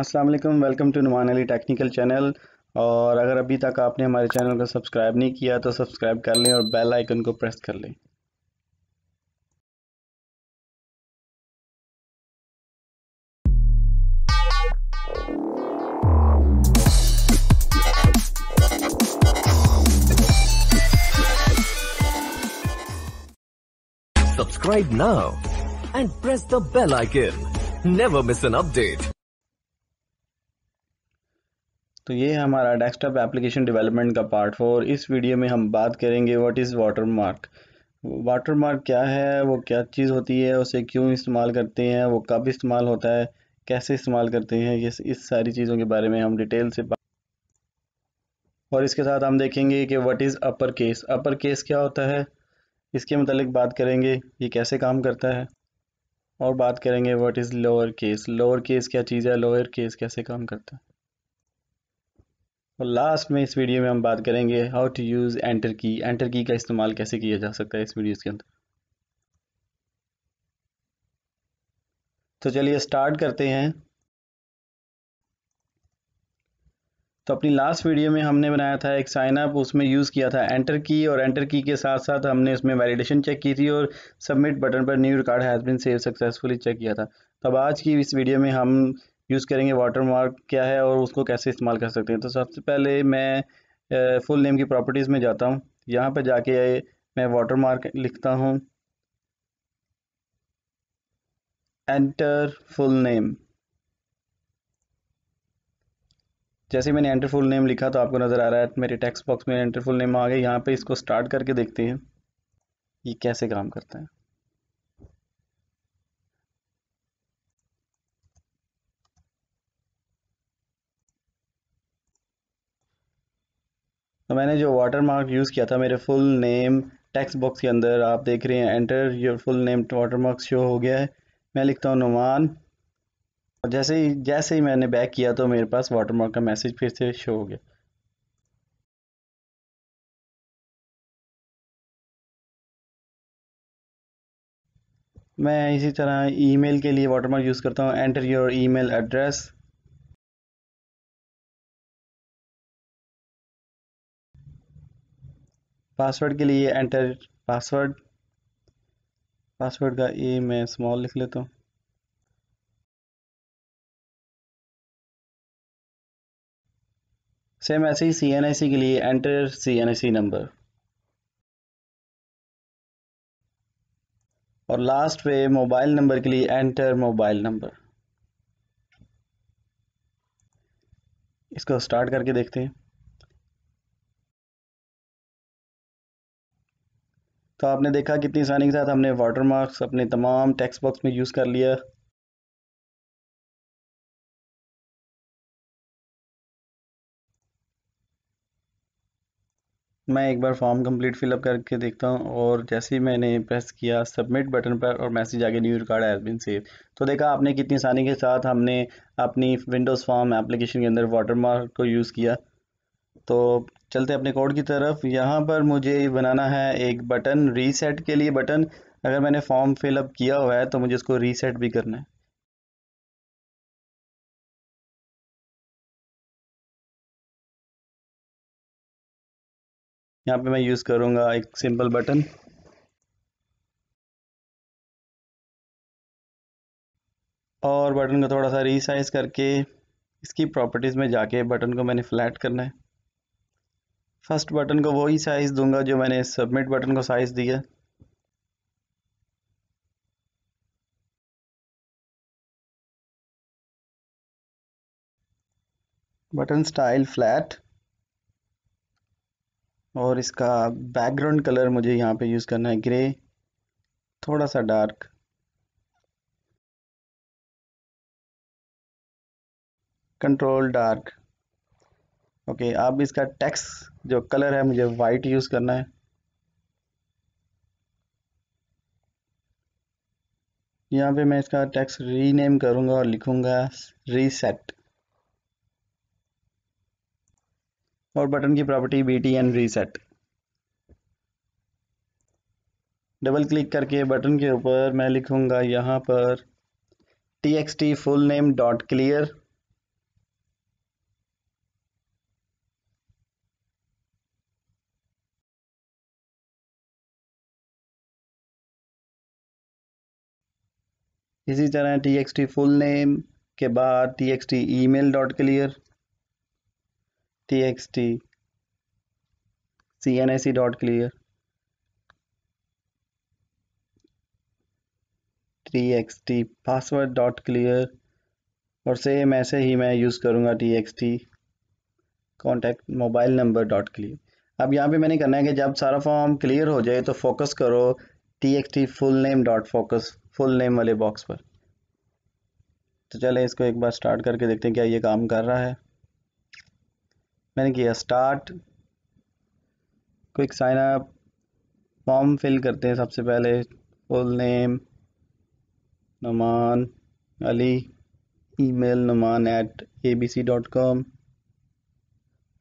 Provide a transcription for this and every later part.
अस्सलाम वालेकुम welcome to Numan Ali technical channel और अगर अभी तक आपने हमारे चैनल को सब्सक्राइब नहीं किया तो सब्सक्राइब कर लें और बेल आइकन को प्रेस कर लें subscribe now and press the bell icon never miss an update तो ये है हमारा डेस्कटॉप एप्लीकेशन डेवलपमेंट का पार्ट फोर इस वीडियो में हम बात करेंगे what is water mark water mark क्या है वो क्या चीज़ होती है उसे क्यों इस्तेमाल करते हैं वो कब इस्तेमाल होता है कैसे इस्तेमाल करते हैं ये इस सारी चीज़ों के बारे में हम डिटेल से और इसके साथ हम देखेंगे कि what is upper case upper case क्या होता है इसके मतलब बात करेंगे ये कैसे काम करता है और बात करेंगे what is lower case lower case क्या चीज़ है लोअर केस कैसे काम करता है और लास्ट में इस वीडियो में हम बात करेंगे how to use enter key enter key का इस्तेमाल कैसे किया जा सकता है इस वीडियो के अंदर तो चलिए स्टार्ट करते हैं तो अपनी लास्ट वीडियो में हमने बनाया था एक साइन अप उसमें यूज़ किया था एंटर की और एंटर की के साथ साथ हमने उसमें वैलिडेशन चेक की थी और सबमिट बटन पर new record has been saved successfully check किया था तब तो आज की इस वीडियो में हम यूज़ करेंगे वाटर मार्क क्या है और उसको कैसे इस्तेमाल कर सकते हैं तो सबसे पहले मैं फुल नेम की प्रॉपर्टीज़ में जाता हूँ यहाँ पर जाके मैं वाटर मार्क लिखता हूँ एंटर फुल नेम जैसे मैंने एंटर फुल नेम लिखा तो आपको नज़र आ रहा है मेरे टेक्स्ट बॉक्स में एंटर फुल नेम आ गया यहाँ पे इसको स्टार्ट करके देखते हैं ये कैसे काम करता है तो मैंने जो वाटर मार्क यूज़ किया था मेरे फुल नेम टेक्स्ट बॉक्स के अंदर आप देख रहे हैं enter your full name water mark show हो गया है मैं लिखता हूँ नुमान और जैसे ही जैसे ही मैंने बैक किया तो मेरे पास वाटर मार्क का मैसेज फिर से शो हो गया मैं इसी तरह ईमेल के लिए वाटरमार्क यूज़ करता हूँ enter your email address password के लिए एंटर पासवर्ड पासवर्ड का ए मैं स्मॉल लिख लेता हूँ सेम ऐसे ही सी एन आई सी के लिए enter C N I C number और लास्ट पे मोबाइल नंबर के लिए एंटर मोबाइल नंबर इसको स्टार्ट करके देखते हैं तो आपने देखा कितनी आसानी के साथ हमने वाटर मार्क्स अपने तमाम टेक्स्ट बॉक्स में यूज़ कर लिया मैं एक बार फॉर्म कंप्लीट फिलअप करके देखता हूँ और जैसे ही मैंने प्रेस किया सबमिट बटन पर और मैसेज आ गया new record has been saved तो देखा आपने कितनी आसानी के साथ हमने अपनी विंडोज़ फॉर्म एप्लीकेशन के अंदर वाटर मार्क को यूज़ किया तो चलते अपने कोड की तरफ यहाँ पर मुझे बनाना है एक बटन रीसेट के लिए बटन अगर मैंने फॉर्म फिलअप किया हुआ है तो मुझे इसको रीसेट भी करना है यहाँ पे मैं यूज़ करूंगा एक सिंपल बटन और बटन को थोड़ा सा रीसाइज करके इसकी प्रॉपर्टीज़ में जाके बटन को मैंने फ्लैट करना है फर्स्ट बटन को वही साइज़ दूंगा जो मैंने सबमिट बटन को साइज़ दिया बटन स्टाइल फ्लैट और इसका बैकग्राउंड कलर मुझे यहाँ पे यूज़ करना है ग्रे थोड़ा सा डार्क कंट्रोल डार्क ओके अब इसका टेक्स्ट जो कलर है मुझे वाइट यूज़ करना है यहाँ पे मैं इसका टेक्स्ट रीनेम करूंगा और लिखूंगा रीसेट और बटन की property B T N reset double click करके बटन के ऊपर मैं लिखूंगा यहाँ पर T X T full name dot clear इसी तरह T X T full name के बाद T X T e mail dot clear T X T C N I C dot clear T X T password dot clear और same ऐसे ही मैं use करूँगा T X T contact mobile number dot clear अब यहाँ पे मैंने करना है कि जब सारा फॉर्म क्लियर हो जाए तो फोकस करो T X T full name dot focus full name वाले बॉक्स पर तो चले इसको एक बार स्टार्ट करके देखते हैं क्या ये काम कर रहा है मैंने किया start quick sign up form fill करते हैं सबसे पहले full name Numan Ali email Numan at A B C dot com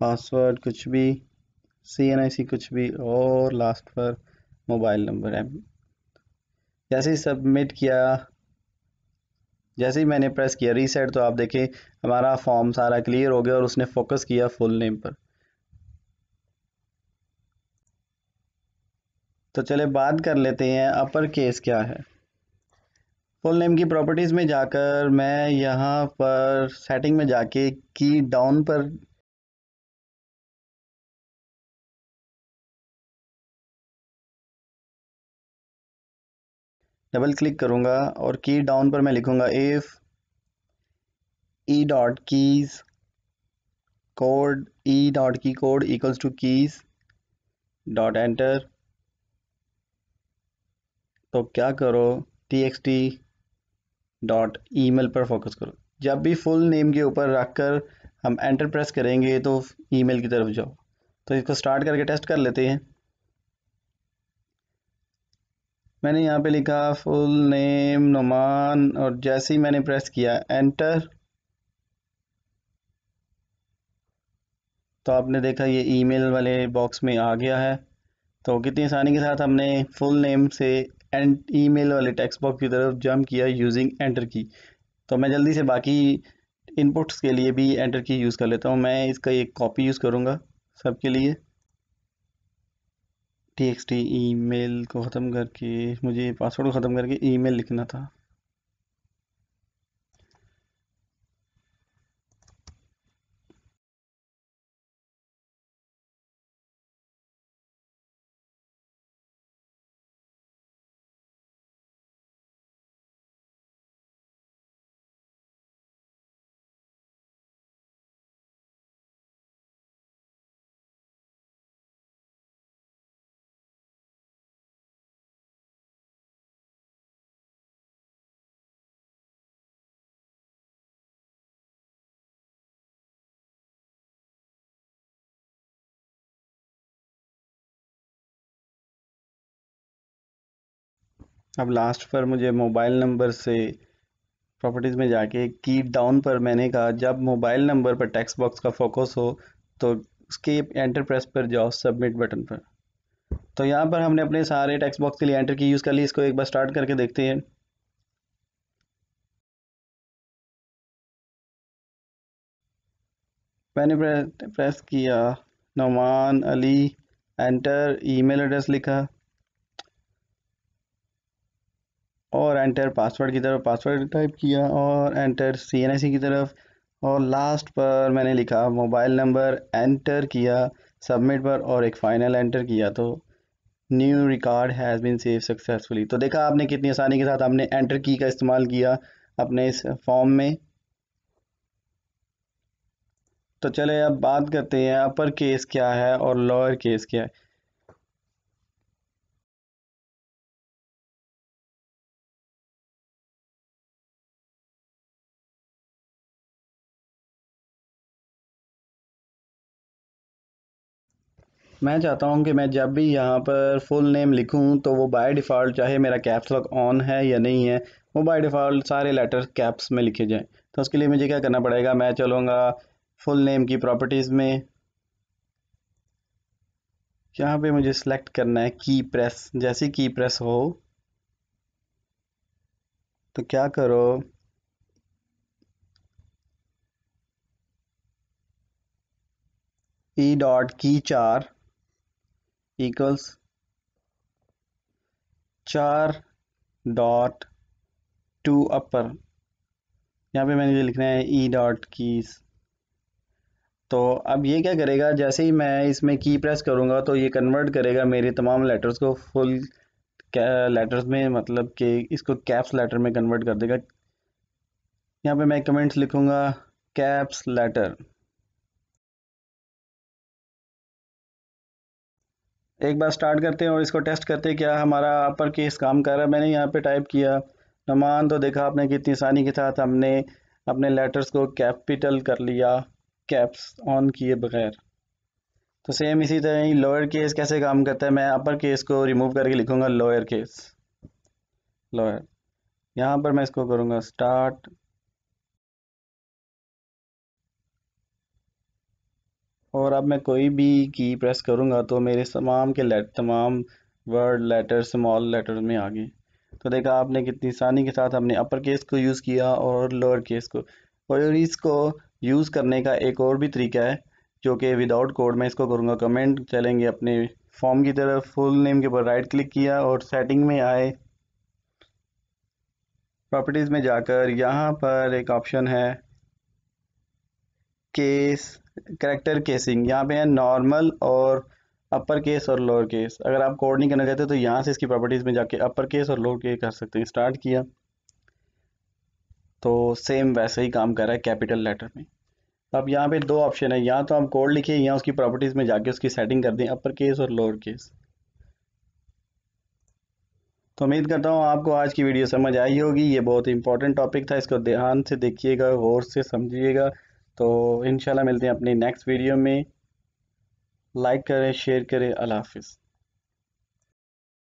password कुछ भी सी एन आई सी कुछ भी और लास्ट पर मोबाइल नंबर है जैसे ही सबमिट किया जैसे ही मैंने प्रेस किया रीसेट तो आप देखें हमारा फॉर्म सारा क्लियर हो गया और उसने फोकस किया फुल नेम पर तो चले बात कर लेते हैं अपर केस क्या है फुल नेम की प्रॉपर्टीज़ में जाकर मैं यहाँ पर सेटिंग में जाके की डाउन पर डबल क्लिक करूँगा और की डाउन पर मैं लिखूँगा if e dot keys code e dot key code equals to keys dot enter तो क्या करो T X T dot e mail पर फोकस करो जब भी फुल नेम के ऊपर रख कर हम एंटर प्रेस करेंगे तो ई मेल की तरफ जाओ तो इसको स्टार्ट करके टेस्ट कर लेते हैं मैंने यहाँ पे लिखा फुल नेम नुमान और जैसे ही मैंने प्रेस किया एंटर तो आपने देखा ये ईमेल वाले बॉक्स में आ गया है तो कितनी आसानी के साथ हमने फुल नेम से एंड ईमेल वाले टेक्स्ट बॉक्स की तरफ जंप किया यूजिंग एंटर की तो मैं जल्दी से बाकी इनपुट्स के लिए भी एंटर की यूज़ कर लेता हूँ मैं इसका एक कॉपी यूज़ करूँगा सबके लिए T X T e mail को ख़त्म करके मुझे पासवर्ड को ख़त्म करके ई मेल लिखना था अब लास्ट पर मुझे मोबाइल नंबर से प्रॉपर्टीज़ में जाके की डाउन पर मैंने कहा जब मोबाइल नंबर पर टेक्स्ट बॉक्स का फोकस हो तो उसके एंटर प्रेस पर जाओ सबमिट बटन पर तो यहाँ पर हमने अपने सारे टेक्स्ट बॉक्स के लिए एंटर की यूज़ कर ली इसको एक बार स्टार्ट करके देखते हैं मैंने प्रेस, प्रेस किया Naman Ali enter email address लिखा और एंटर पासवर्ड की तरफ पासवर्ड टाइप किया और एंटर सी e की तरफ और लास्ट पर मैंने लिखा मोबाइल नंबर एंटर किया सबमिट पर और एक फ़ाइनल एंटर किया तो new record has been saved successfully तो देखा आपने कितनी आसानी के साथ आपने एंटर की का इस्तेमाल किया अपने इस फॉर्म में तो चले अब बात करते हैं अपर केस क्या है और लोअर केस क्या है मैं चाहता हूँ कि मैं जब भी यहाँ पर फुल नेम लिखूँ तो वो बाय डिफ़ॉल्ट चाहे मेरा कैप्स लॉक ऑन है या नहीं है वो बाय डिफ़ॉल्ट सारे लेटर कैप्स में लिखे जाएं तो उसके लिए मुझे क्या करना पड़ेगा मैं चलूँगा फुल नेम की प्रॉपर्टीज़ में यहाँ पे मुझे सेलेक्ट करना है की प्रेस जैसे की प्रेस हो तो क्या करो ई डॉट की चार इक्वल्स चार डॉट टू अपर यहाँ पे मैंने ये लिखना है ई डॉट कीज तो अब ये क्या करेगा जैसे ही मैं इसमें की प्रेस करूँगा तो ये कन्वर्ट करेगा मेरे तमाम लेटर्स को फुल लेटर्स में मतलब कि इसको कैप्स लेटर में कन्वर्ट कर देगा यहाँ पे मैं कमेंट्स लिखूँगा कैप्स लेटर एक बार स्टार्ट करते हैं और इसको टेस्ट करते हैं क्या हमारा अपर केस काम कर रहा है मैंने यहाँ पे टाइप किया नमान तो देखा आपने कितनी आसानी के साथ हमने अपने लेटर्स को कैपिटल कर लिया कैप्स ऑन किए बगैर तो सेम इसी तरह ही लोअर केस कैसे काम करता है मैं अपर केस को रिमूव करके लिखूंगा लोअर केस लोअर यहाँ पर मैं इसको करूँगा स्टार्ट और अब मैं कोई भी की प्रेस करूँगा तो मेरे तमाम के लेट तमाम वर्ड लेटर स्मॉल लेटर में आ गए तो देखा आपने कितनी आसानी के साथ हमने अपर केस को यूज़ किया और लोअर केस को और इसको यूज़ करने का एक और भी तरीका है जो कि विदाउट कोड मैं इसको करूँगा कमेंट चलेंगे अपने फॉर्म की तरफ फुल नेम के ऊपर राइट क्लिक किया और सेटिंग में आए प्रॉपर्टीज़ में जाकर यहाँ पर एक ऑप्शन है केस करेक्टर केसिंग यहाँ पे है नॉर्मल और अपर केस और लोअर केस अगर आप कोड नहीं करना चाहते तो यहाँ से इसकी प्रॉपर्टीज़ में जाके अपर केस और लोअर केस कर सकते हैं स्टार्ट किया तो सेम वैसे ही काम कर रहा है कैपिटल लेटर में अब यहाँ पे दो ऑप्शन है यहाँ तो आप कोड लिखिए या उसकी प्रॉपर्टीज़ में जाके उसकी सेटिंग कर दें अपर केस और लोअर केस तो उम्मीद करता हूँ आपको आज की वीडियो समझ आई होगी ये बहुत इंपॉर्टेंट टॉपिक था इसको ध्यान से देखिएगा गौर से समझिएगा तो इंशाल्लाह मिलते हैं अपने नेक्स्ट वीडियो में लाइक करें शेयर करें अल्लाह हाफिज़